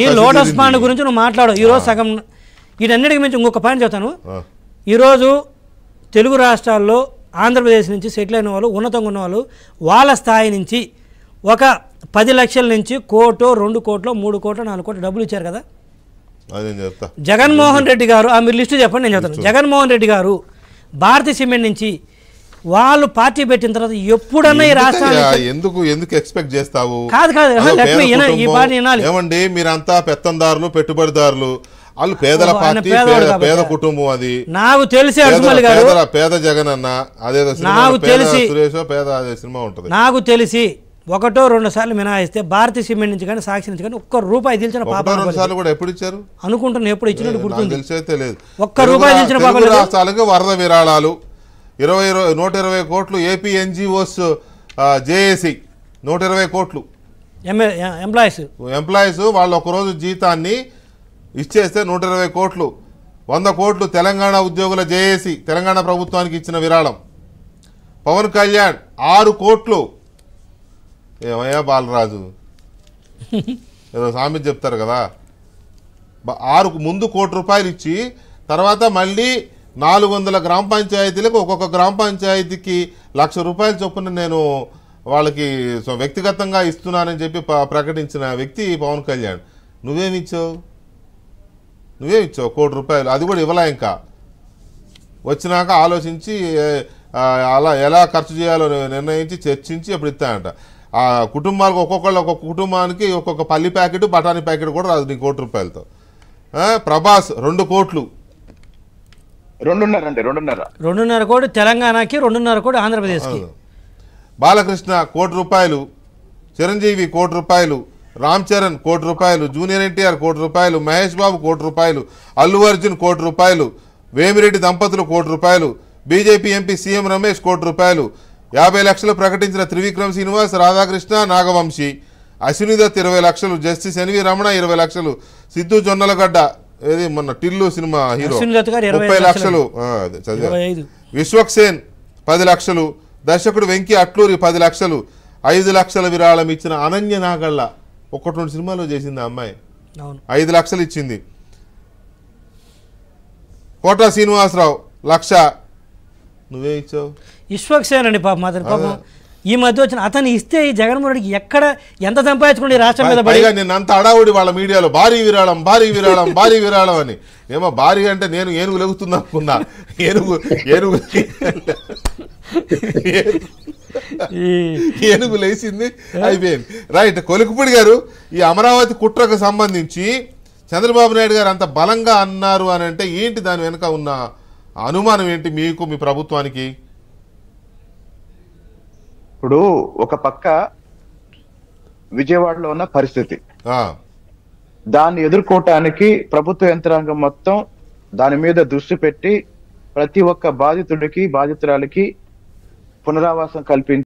ఈ lotus pond గురించి నువ్వు మాట్లాడు ఈరోజు సగం వీటన్నిటికి మించి ఇంకొక పాయింట్ చెప్తాను ఈరోజు తెలుగు రాష్ట్రాల్లో ఆంధ్రప్రదేశ్ నుంచి సెటిల్ అయిన వాళ్ళు ఉన్నతంగా ఉన్న వాళ్ళు వాళ్ళ స్థాయి నుంచి ఒక పది లక్షల నుంచి కోటు రెండు కోట్లు మూడు కోట్లు నాలుగు కోట్లు డబ్బులు ఇచ్చారు కదా జగన్మోహన్ రెడ్డి గారు మీరు లిస్టు చెప్పండి నేను చెప్తాను జగన్మోహన్ రెడ్డి గారు భారతీయ సిమెంట్ నుంచి వాళ్ళు పార్టీ పెట్టిన తర్వాత ఎప్పుడన్నా ఈ రాష్ట్రాన్ని ఎందుకు ఎందుకు ఎక్స్పెక్ట్ చేస్తావు కాదు కాదు ఈ ఏమండి మీరంతా పెత్తందారులు పెట్టుబడిదారులు వాళ్ళు పేదల పార్టీ పేద కుటుంబం అది నాకు తెలిసి పేద జగన్ అన్న అదేదో నాకు తెలిసి పేద సినిమా ఉంటుంది నాకు తెలిసి ఒకటో రెండు సార్లు మినహాయిస్తే భారతీయ సిమెంట్ నుంచి కానీ సాక్షి నుంచి కానీ ఒక్క రూపాయి తెలిసిన పాపాలు కూడా ఎప్పుడు ఇచ్చారు అనుకుంటున్నా ఎప్పుడు ఇచ్చినట్టు గుర్తుంది తెలిసే తెలియదు ఒక్క రూపాయి తెలిసిన పాపాలు వరద విరాళాలు ఇరవై ఇరవై నూట ఇరవై కోట్లు ఏపీ ఎన్జిఓస్ జేఏసీ నూట ఇరవై కోట్లు ఎంప్లాయీస్ ఎంప్లాయీస్ వాళ్ళు ఒకరోజు జీతాన్ని ఇచ్చేస్తే నూట ఇరవై కోట్లు వంద కోట్లు తెలంగాణ ఉద్యోగుల జేఏసీ తెలంగాణ ప్రభుత్వానికి ఇచ్చిన విరాళం పవన్ కళ్యాణ్ ఆరు కోట్లు ఏమయ్యా బాలరాజు ఏదో చెప్తారు కదా ఆరు ముందు కోటి రూపాయలు ఇచ్చి తర్వాత మళ్ళీ నాలుగు వందల గ్రామ పంచాయతీలకు ఒక్కొక్క గ్రామ పంచాయతీకి లక్ష రూపాయల చొప్పున నేను వాళ్ళకి వ్యక్తిగతంగా ఇస్తున్నానని చెప్పి ప్రకటించిన వ్యక్తి పవన్ కళ్యాణ్ నువ్వేమిచ్చావు నువ్వేమిచ్చావు కోటి రూపాయలు అది కూడా ఇవ్వలే ఇంకా వచ్చినాక ఆలోచించి అలా ఎలా ఖర్చు చేయాలో నిర్ణయించి చర్చించి అప్పుడు ఇస్తానంట ఆ కుటుంబాలకు ఒక్కొక్కళ్ళు ఒక్కొక్క కుటుంబానికి ఒక్కొక్క పల్లి ప్యాకెట్ బఠానీ ప్యాకెట్ కూడా రాదు నీ కోటి రూపాయలతో ప్రభాస్ రెండు కోట్లు రెండున్నర అండి రెండున్నర రెండున్నర కోటి తెలంగాణకి రెండున్నర కోటి ఆంధ్రప్రదేశ్ బాలకృష్ణ కోటి రూపాయలు చిరంజీవి కోటి రూపాయలు రామ్ చరణ్ కోటి రూపాయలు జూనియర్ ఎన్టీఆర్ కోటి రూపాయలు మహేష్ బాబు కోటి రూపాయలు అల్లు అర్జున్ కోటి రూపాయలు వేమిరెడ్డి దంపతులు కోటి రూపాయలు బీజేపీ ఎంపీ సీఎం రమేష్ కోటి రూపాయలు యాభై లక్షలు ప్రకటించిన త్రివిక్రమ్ శ్రీనివాస్ రాధాకృష్ణ నాగవంశి అశ్వినిదత్ ఇరవై లక్షలు జస్టిస్ ఎన్వి రమణ ఇరవై లక్షలు సిద్ధు జొన్నలగడ్డ ఏది మొన్న టిల్లు సినిమా హీరో ముప్పై లక్షలు విశ్వక్సేన్ పది లక్షలు దర్శకుడు వెంకీ అట్లూరి పది లక్షలు ఐదు లక్షల విరాళం ఇచ్చిన అనన్య నాగళ్ళ ఒకటి రెండు సినిమాలు చేసింది ఆ అమ్మాయి ఐదు లక్షలు ఇచ్చింది కోట శ్రీనివాసరావు లక్ష నువ్వే ఇచ్చావు సేన్ అండి పాపం అతని పాపం ఈ మధ్య వచ్చిన అతను ఇస్తే ఈ జగన్మోహన్ రెడ్డికి ఎక్కడ ఎంత సంపాదించుకోండి రాష్ట్రం మీద పడిగా నేను అంత అడావుడి వాళ్ళ మీడియాలో భారీ విరాళం భారీ విరాళం భారీ విరాళం అని ఏమో భారీ అంటే నేను ఏనుగు లెగుతుంది అనుకున్నా ఏనుగు ఏనుగు ఏనుగు లేచింది అయిపోయింది రైట్ కొలుకుపూడి గారు ఈ అమరావతి కుట్రకు సంబంధించి చంద్రబాబు నాయుడు గారు అంత బలంగా అన్నారు అని అంటే ఏంటి దాని వెనుక ఉన్న అనుమానం ఏంటి మీకు మీ ప్రభుత్వానికి ఇప్పుడు ఒక పక్క విజయవాడలో ఉన్న పరిస్థితి దాన్ని ఎదుర్కోవటానికి ప్రభుత్వ యంత్రాంగం మొత్తం దాని మీద దృష్టి పెట్టి ప్రతి ఒక్క బాధితుడికి బాధితురాలికి పునరావాసం కల్పించి